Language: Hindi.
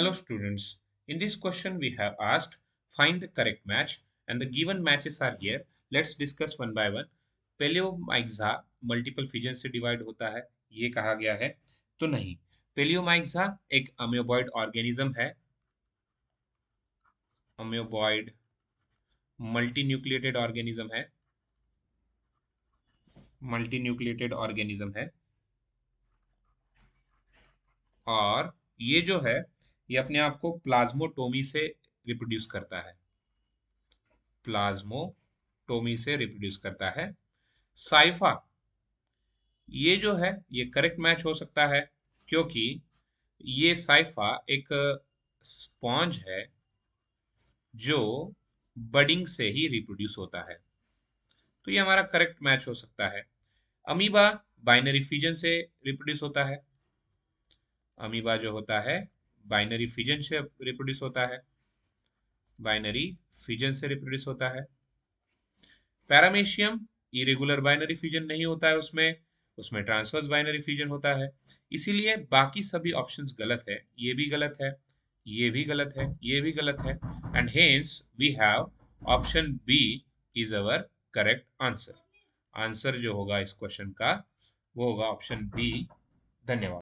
Hello students, in this question we have asked find the correct match and the given matches are here. Let's discuss one by one. Pelomyxa multiple fission से डिवाइड होता है ये कहा गया है तो नहीं पेलियोमाइक्सा एक अम्योबॉइड ऑर्गेनिज्म है अम्योबॉइड मल्टी न्यूक्लिएटेड ऑर्गेनिज्म है मल्टी न्यूक्लिएटेड ऑर्गेनिज्म है और ये जो है ये अपने आप को प्लाज्मोटोमी से रिप्रोड्यूस करता है प्लाज्मोटोमी से रिप्रोड्यूस करता है साइफा ये जो है ये करेक्ट मैच हो सकता है क्योंकि ये साइफा एक स्पॉन्ज है जो बडिंग से ही रिप्रोड्यूस होता है तो ये हमारा करेक्ट मैच हो सकता है अमीबा बाइनरी फ्यूजन से रिप्रोड्यूस होता है अमीबा जो होता है बाइनरी फिजन से रिप्रोड्यूस होता है बाइनरी फिजन से रिप्रोड्यूस होता है पैरामेशियम इरेगुलर बाइनरी फिजन नहीं होता है उसमें उसमें ट्रांसवर्स बाइनरी फ्यूजन होता है इसीलिए बाकी सभी ऑप्शन गलत है ये भी गलत है ये भी गलत है ये भी गलत है and hence we have option B is our correct answer answer जो होगा इस क्वेश्चन का वो होगा ऑप्शन बी धन्यवाद